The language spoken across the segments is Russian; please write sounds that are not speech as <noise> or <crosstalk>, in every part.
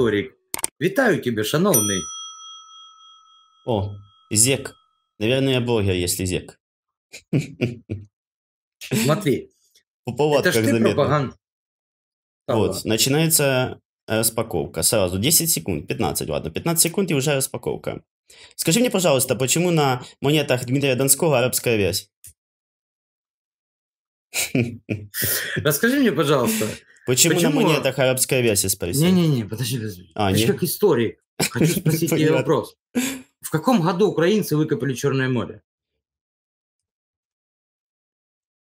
історик. Вітаю тебе, шановний. О, зек. Наверное, я блогер, если зек. Смотри. Пуповат, это как ты заметно. Пропаган... Вот, ладно. начинается э, распаковка. Сразу 10 секунд, 15, ладно, 15 секунд и уже распаковка. Скажи мне, пожалуйста, почему на монетах Дмитрия Донского арабская вязь? Расскажи мне, пожалуйста, Почему, Почему... на мне это арабская версия спросил? Не-не-не, подожди, подожди. А, Ты как историк. Хочу спросить <laughs> тебе вопрос. В каком году украинцы выкопали Черное море?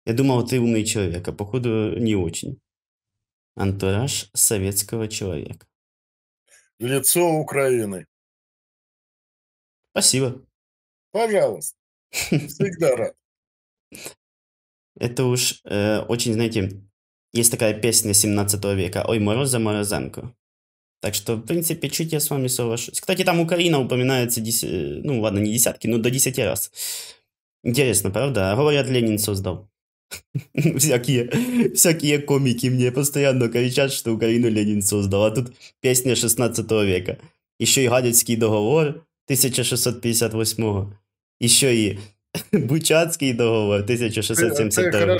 Я думал, ты умный человек, а походу не очень. Антураж советского человека. Лицо Украины. Спасибо. Пожалуйста. <laughs> Всегда рад. Это уж э, очень, знаете, есть такая песня 17 века «Ой, Мороза, Морозенко». Так что, в принципе, чуть я с вами соглашусь. Кстати, там Украина упоминается, деся, ну ладно, не десятки, но до десяти раз. Интересно, правда? А говорят, Ленин создал. <laughs> всякие, всякие комики мне постоянно кричат, что Украину Ленин создал. А тут песня 16 века. Еще и Гадецкий договор 1658 Еще и <laughs> Бучацький договор 1673. Ти, е,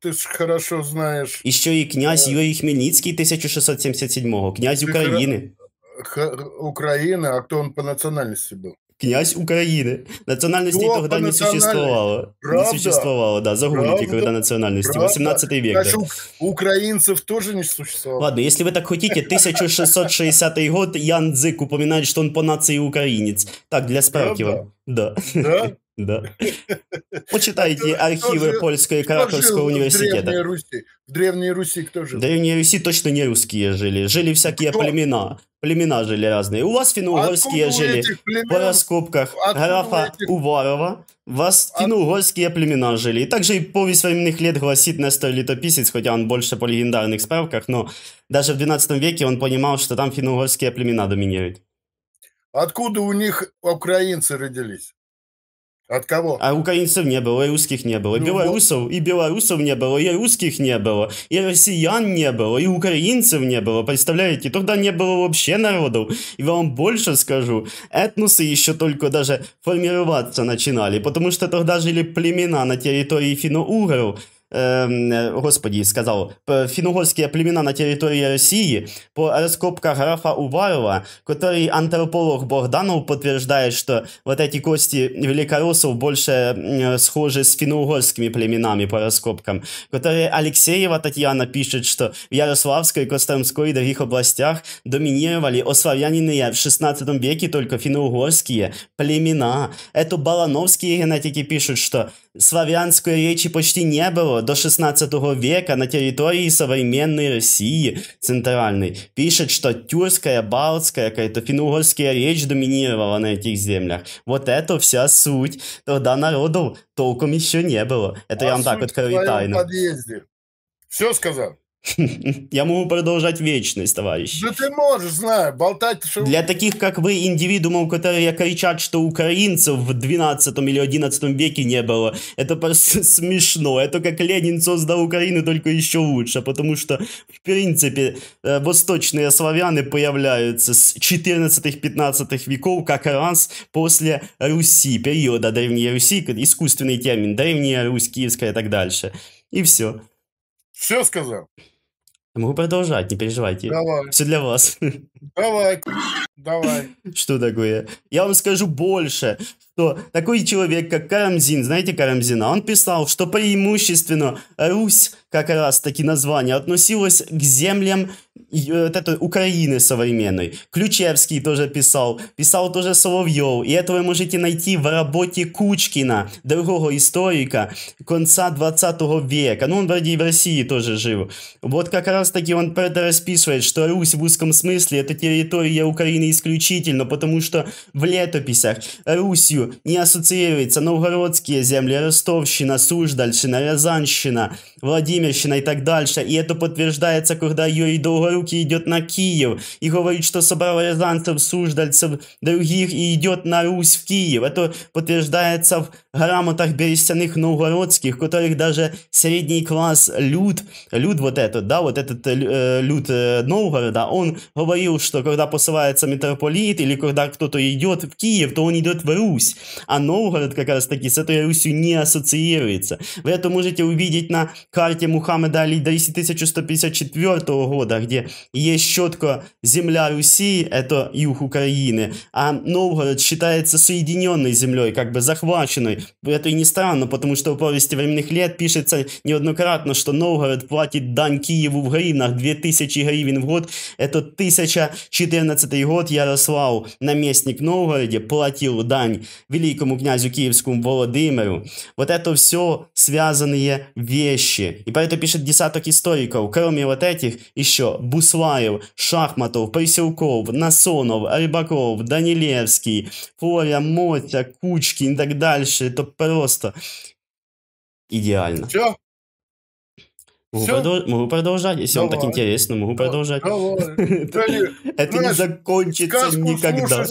ти, ж хорошо знаєш. І що і князь Юрій е. Хмельницький 1677-го, князь України. Хра... а кто он по национальности был? Князь Украины. Национальности кто тогда не существовало. Правда? Не существовало, да. Загуглите, когда национальности. 18 век. да. украинцев тоже не существовало. Ладно, если вы так хотите, 1660 год Ян Дзик упоминает, что он по нации украинец. Так, для справки Правда? Да. Да? Да. <laughs> Почитайте архивы польской Краковского университета. В Древней Руси. кто жил? В Древней Руси точно не русские жили. Жили всякие племена. Племена жили разные. У вас финно-угорские жили племен... по раскопках графа Уварова. У вас финно-угорские племена жили. И также и повесть временных лет гласит Нестор литописец, хотя он больше по легендарных справках, но даже в 12 веке он понимал, что там финно-угорские племена доминируют. Откуда у них украинцы родились? От кого? А украинцев не было, и русских не было. Ну, белорусов и белорусов не было, и русских не было, и россиян не было, и украинцев не было. Представляете, тогда не было вообще народов. И вам больше скажу, этносы еще только даже формироваться начинали, потому что тогда жили племена на территории финно-угров, э, господи, сказал, финогорские племена на территории России, по раскопках графа Уварова, который антрополог Богданов подтверждает, что вот эти кости великороссов больше схожи с финно-угорскими племенами по раскопкам, которые Алексеева Татьяна пишет, что в Ярославской, Костромской и других областях доминировали ославяниные в 16 веке только финно-угорские племена. Это Балановские генетики пишут, что славянской речи почти не было до 16 века на территории современной России центральной. Пишет, что тюркская, балтская, какая-то финно-угорская речь доминировала на этих землях. Вот это вся суть. Тогда народу толком еще не было. Это а я вам так вот а открою тайну. Подъезде. Все сказал? <laughs> Я могу продолжать вечность, товарищ. Да ты можешь, знаю, болтать... Что... Для таких, как вы, индивидуумов, которые кричат, что украинцев в 12 или 11 веке не было, это просто <laughs> смешно. Это как Ленин создал Украину, только еще лучше, потому что, в принципе, э, восточные славяны появляются с 14-15 веков как раз после Руси, периода Древней Руси, искусственный термин, Древняя Русь, Киевская и так дальше. И все. Все сказал. Могу ну, продолжать, не переживайте. Давай. Все для вас. Давай, давай. Что такое? Я вам скажу больше, что такой человек, как Карамзин, знаете Карамзина, он писал, что преимущественно Русь, как раз таки название, относилась к землям Э, вот этой Украины современной. Ключевский тоже писал, писал тоже Соловьев. И это вы можете найти в работе Кучкина, другого историка конца 20 века. Ну, он вроде и в России тоже жил. Вот как раз таки он расписывает, что Русь в узком смысле это территория Украины исключительно, потому что в летописях Русью не ассоциируется новгородские земли, Ростовщина, Суждальщина, Рязанщина, Владимирщина и так дальше. И это подтверждается, когда Юрий Долгорукий руки идет на Киев и говорит, что собрал рязанцев, суждальцев, других и идет на Русь в Киев. Это подтверждается в грамотах берестяных новгородских, в которых даже средний класс люд, люд вот этот, да, вот этот э, люд э, Новгорода, он говорил, что когда посылается митрополит или когда кто-то идет в Киев, то он идет в Русь, а Новгород как раз таки с этой Русью не ассоциируется. Вы это можете увидеть на карте Мухаммеда Али 1154 года, где есть четко земля Руси, это юг Украины, а Новгород считается соединенной землей, как бы захваченной. Это и не странно, потому что в повести временных лет пишется неоднократно, что Новгород платит дань Киеву в гривнах 2000 гривен в год. Это 1014 год Ярослав, наместник Новгороде, платил дань великому князю Киевскому Володимиру. Вот это все связанные вещи. И поэтому пишет десяток историков, кроме вот этих, еще Бус Усваев, Шахматов, Поселков, Насонов, Рыбаков, Данилевский, Флоря, Мотя, Кучкин и так дальше. Это просто идеально. Все, Могу, продолжать, если Давай. вам так интересно, могу продолжать. <laughs> Это не закончится никогда.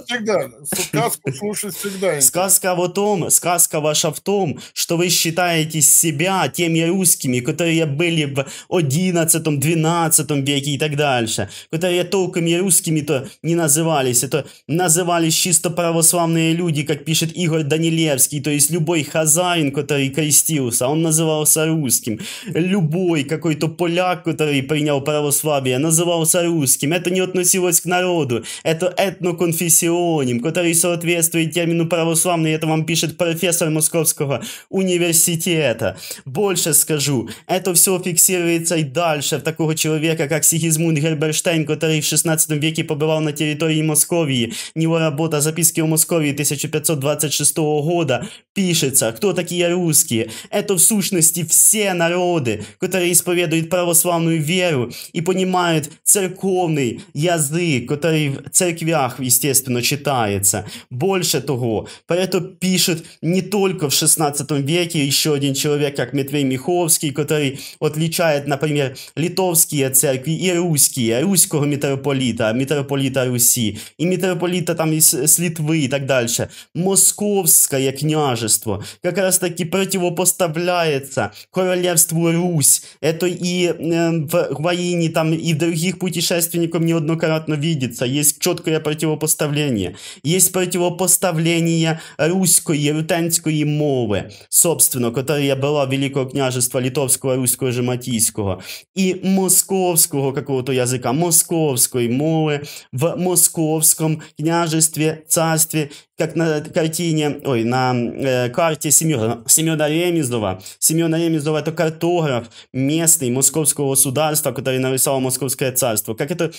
Сказку <laughs> слушать всегда. Сказка о том, сказка ваша в том, что вы считаете себя теми русскими, которые были в 11-12 веке и так дальше, которые толками русскими то не назывались, это назывались чисто православные люди, как пишет Игорь Данилевский, то есть любой хазарин, который крестился, он назывался русским, любой, какой-то поляк, который принял православие, назывался русским. Это не относилось к народу. Это этноконфессионим, который соответствует термину православный. Это вам пишет профессор Московского университета. Больше скажу. Это все фиксируется и дальше в такого человека, как Сигизмунд Герберштейн, который в 16 веке побывал на территории Московии. Его работа «Записки о Московии» 1526 года пишется. Кто такие русские? Это в сущности все народы, которые исповедует православную веру и понимает церковный язык, который в церквях, естественно, читается. Больше того, поэтому пишет не только в 16 веке еще один человек, как Матвей Миховский, который отличает, например, литовские церкви и русские, русского митрополита, митрополита Руси, и митрополита там из, с Литвы и так дальше. Московское княжество как раз таки противопоставляется королевству Русь это и эм, в Ваине, там, и в других путешественников неоднократно видится. Есть четкое противопоставление. Есть противопоставление русской и рутенської мови, собственно, которая была Великого княжества Литовского, Руського, Жематійського, и московского какого-то языка, московской мовы в московском княжестве, царстве как на картине, ой, на э, карте Семена, Семена Ремезова. Семена Ремезова это картограф, местный московского государства, который нарисовал Московское царство. Как это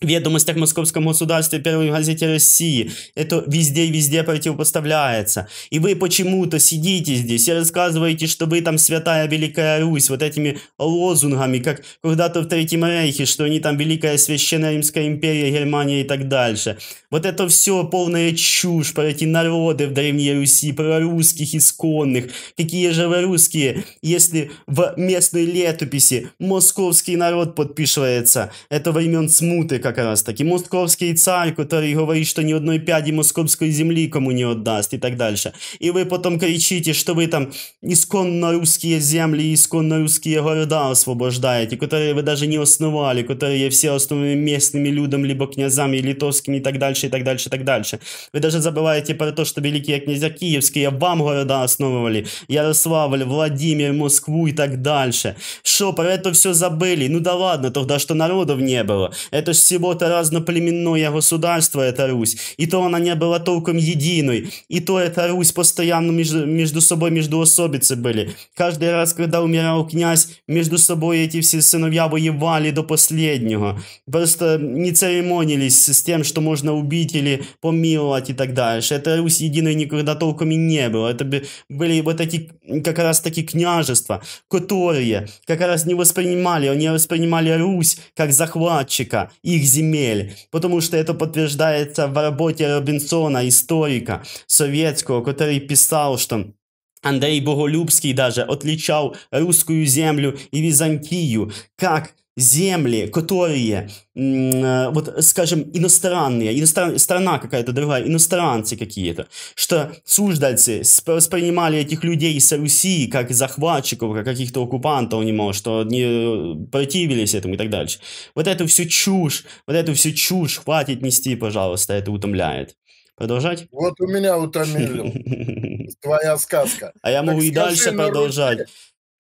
ведомостях Московском государстве, первой газете России. Это везде и везде противопоставляется. И вы почему-то сидите здесь и рассказываете, что вы там святая Великая Русь, вот этими лозунгами, как когда-то в Третьем Рейхе, что они там Великая Священная Римская империя, Германия и так дальше. Вот это все полная чушь про эти народы в Древней Руси, про русских исконных. Какие же вы русские, если в местной летописи московский народ подписывается. Это времен смуты, как раз таки московский царь, который говорит, что ни одной пяди московской земли кому не отдаст и так дальше. И вы потом кричите, что вы там исконно русские земли, исконно русские города освобождаете, которые вы даже не основали, которые все основаны местными людям, либо князами, литовскими и так дальше, и так дальше, и так дальше. Вы даже забываете про то, что великие князья киевские вам города основывали, Ярославль, Владимир, Москву и так дальше. Что, про это все забыли? Ну да ладно, тогда что народов не было. Это ж все всего-то разноплеменное государство, это Русь, и то она не была толком единой, и то эта Русь постоянно между, между собой междуособицы были. Каждый раз, когда умирал князь, между собой эти все сыновья воевали до последнего. Просто не церемонились с тем, что можно убить или помиловать и так дальше. Эта Русь единой никогда толком и не было. Это были вот эти как раз таки княжества, которые как раз не воспринимали, они воспринимали Русь как захватчика, их земель, потому что это подтверждается в работе Робинсона, историка советского, который писал, что Андрей Боголюбский даже отличал русскую землю и Византию как земли, которые, вот, скажем, иностранные, иностран, страна какая-то другая, иностранцы какие-то, что суждальцы воспринимали этих людей с Руси как захватчиков, как каких-то оккупантов, немало, что они противились этому и так дальше. Вот эту всю чушь, вот эту всю чушь хватит нести, пожалуйста, это утомляет. Продолжать? Вот у меня утомила <laughs> твоя сказка. А я могу и дальше продолжать.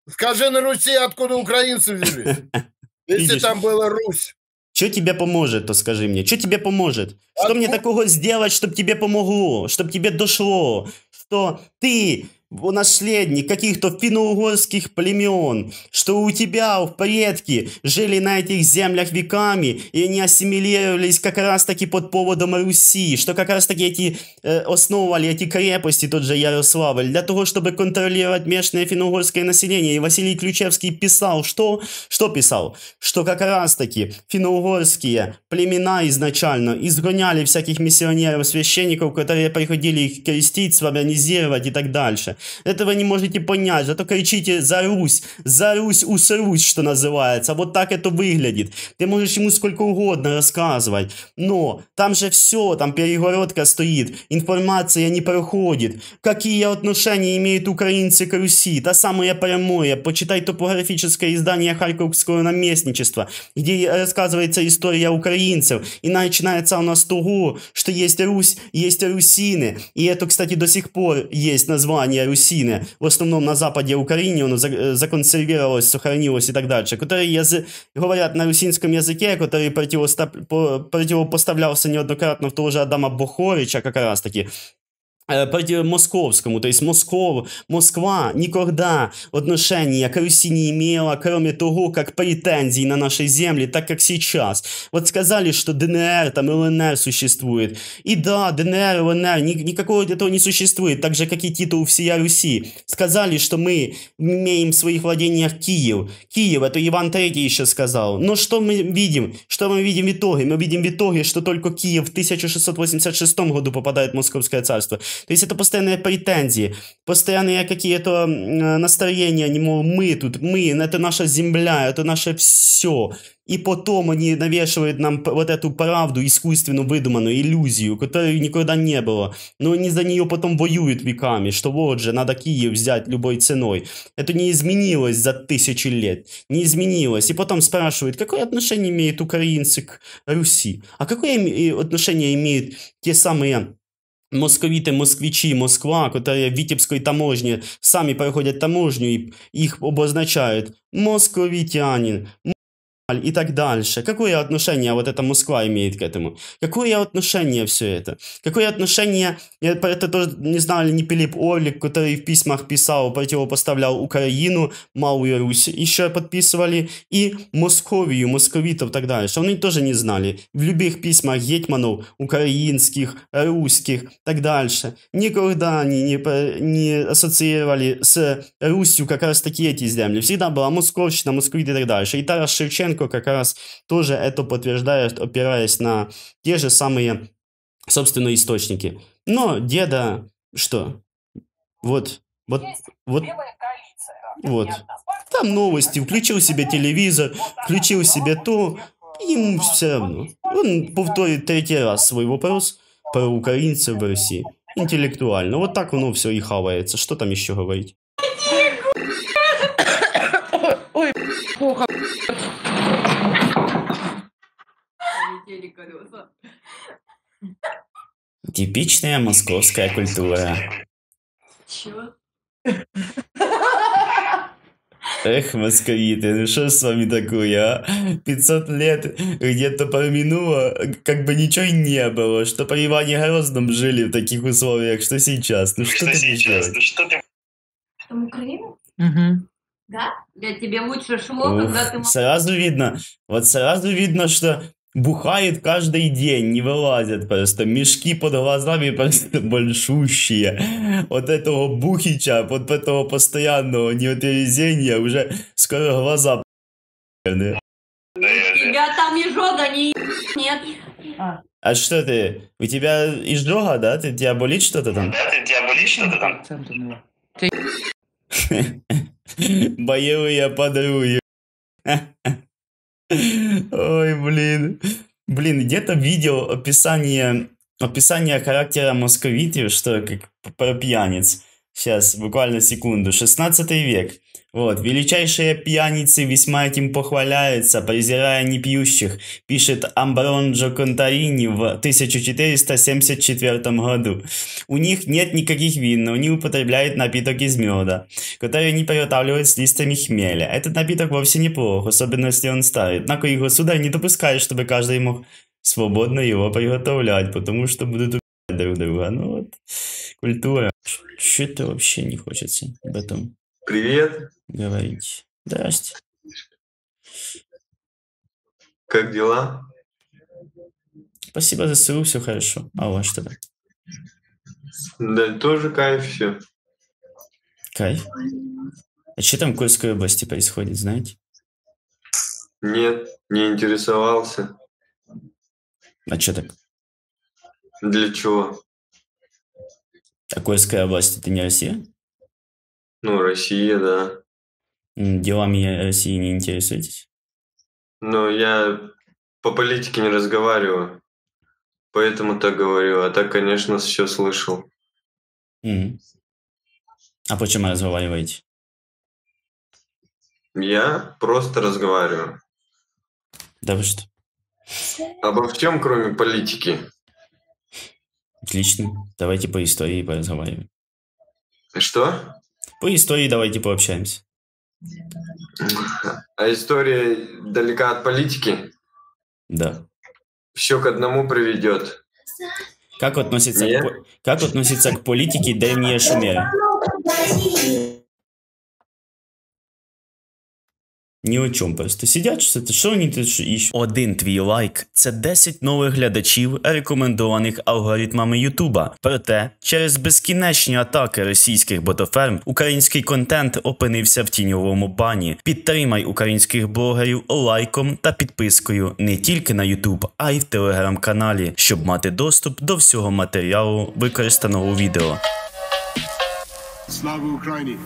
Скажи на Руси, откуда украинцы взялись. <laughs> Если видишь, там была Русь. Что тебе поможет, то скажи мне. Что тебе поможет? Что Откуда? мне такого сделать, чтобы тебе помогло, чтобы тебе дошло, что ты наследник каких-то финно-угорских племен, что у тебя в предки жили на этих землях веками, и они ассимилировались как раз-таки под поводом Руси, что как раз-таки эти э, основывали эти крепости, тот же Ярославль, для того, чтобы контролировать местное финно-угорское население. И Василий Ключевский писал, что? Что писал? Что как раз-таки финно-угорские племена изначально изгоняли всяких миссионеров, священников, которые приходили их крестить, славянизировать и так дальше этого не можете понять. Зато кричите «За Русь! За Русь! Усрусь!» что называется. Вот так это выглядит. Ты можешь ему сколько угодно рассказывать. Но там же все, там перегородка стоит. Информация не проходит. Какие отношения имеют украинцы к Руси? Та самая прямое. Почитай топографическое издание Харьковского наместничества, где рассказывается история украинцев. И начинается у нас того, что есть Русь, есть русины. И это, кстати, до сих пор есть название русины, в основном на западе Украины, оно э, законсервировалось, сохранилось и так дальше, которые язы... говорят на русинском языке, который противоста... противопоставлялся неоднократно в того же Адама Бохорича как раз таки, московскому. То есть Москов, Москва никогда отношения к Руси не имела, кроме того, как претензий на нашей земли, так как сейчас. Вот сказали, что ДНР, там ЛНР существует. И да, ДНР, ЛНР, ни, никакого этого не существует, так же, как и титул всея Руси. Сказали, что мы имеем в своих владениях Киев. Киев, это Иван Третий еще сказал. Но что мы видим? Что мы видим в итоге? Мы видим в итоге, что только Киев в 1686 году попадает в Московское царство. То есть это постоянные претензии, постоянные какие-то э, настроения, не мол, мы тут, мы, это наша земля, это наше все. И потом они навешивают нам вот эту правду, искусственно выдуманную, иллюзию, которой никогда не было. Но они за нее потом воюют веками, что вот же, надо Киев взять любой ценой. Это не изменилось за тысячи лет, не изменилось. И потом спрашивают, какое отношение имеет украинцы к Руси? А какое э, отношение имеют те самые московиты, москвичи, Москва, которые в Витебской таможне сами проходят таможню и их обозначают московитянин и так дальше. Какое отношение вот эта Москва имеет к этому? Какое отношение все это? Какое отношение, это, тоже не знали не Пилип Орлик, который в письмах писал, противопоставлял Украину, Малую Русь, еще подписывали, и Московию, московитов и так дальше. Они тоже не знали. В любых письмах гетманов, украинских, русских и так дальше. Никогда они не, не ассоциировали с Русью как раз таки эти земли. Всегда была Московщина, московиты и так дальше. И Тарас Шевченко Федерико как раз тоже это подтверждает, опираясь на те же самые, собственно, источники. Но деда что? Вот, вот, вот. А вот. Там новости, включил себе телевизор, включил себе то, им все равно. Он повторит третий раз свой вопрос про украинцев в России. Интеллектуально. Вот так оно все и хавается. Что там еще говорить? Ой, плохо. Типичная московская культура. Чего? Эх, московиты, ну что с вами такое, а? 500 лет где-то поминуло, как бы ничего не было, что при Иване Грозном жили в таких условиях, что сейчас, ну что, что ты сейчас, ну что ты... Что Там Украина? Угу. Да? Для тебя лучше шло, а Ух, когда ты... Сразу видно, вот сразу видно, что бухает каждый день, не вылазят просто. Мешки под глазами просто <laughs> большущие. вот этого бухича, от этого постоянного неотвезения уже скоро глаза Да тебя там изжога не нет. А. а что ты? У тебя изжога, да? Ты, тебя болит что-то там? Да, ты, тебя болит что-то там? <laughs> Боевые подарую. <laughs> Ой, блин. Блин, где-то видел описание, описание характера московитов, что как про пьяниц. Сейчас, буквально секунду. 16 век. Вот. Величайшие пьяницы весьма этим похваляются, презирая непьющих, пишет Амбронджо Контарини в 1474 году. У них нет никаких вин, но они употребляют напиток из меда, который они приготавливают с листами хмеля. Этот напиток вовсе неплох, особенно если он старый. Однако их государь не допускает, чтобы каждый мог свободно его приготовлять, потому что будут убивать друг друга. Ну вот, культура. Что-то вообще не хочется об этом. Привет, говорить. Здрасте. Как дела? Спасибо за ссылку, все хорошо. А у вас что там? Да, тоже кайф все. Кайф? А что там в Кольской области происходит, знаете? Нет, не интересовался. А что так? Для чего? А Кольская область это не Россия? Ну, Россия, да делами России э, не интересуетесь? Ну, я по политике не разговариваю, поэтому так говорю. А так, конечно, все слышал. Mm. А почему разговариваете? Я просто разговариваю. Да вы что? Обо всем, кроме политики. Отлично. Давайте по истории поразговариваем. Что? По истории давайте пообщаемся. А история далека от политики? Да. Все к одному приведет. Как относится к, как относится к политике Дэния Шумера? Ні о чому просто сидять, це ти що вони тут що іщуть. Один твій лайк це 10 нових глядачів, рекомендованих алгоритмами Ютуба. Проте через безкінечні атаки російських ботоферм український контент опинився в тіньовому бані. Підтримай українських блогерів лайком та підпискою не тільки на Ютуб, а й в телеграм-каналі, щоб мати доступ до всього матеріалу використаного у відео. Слава Україні!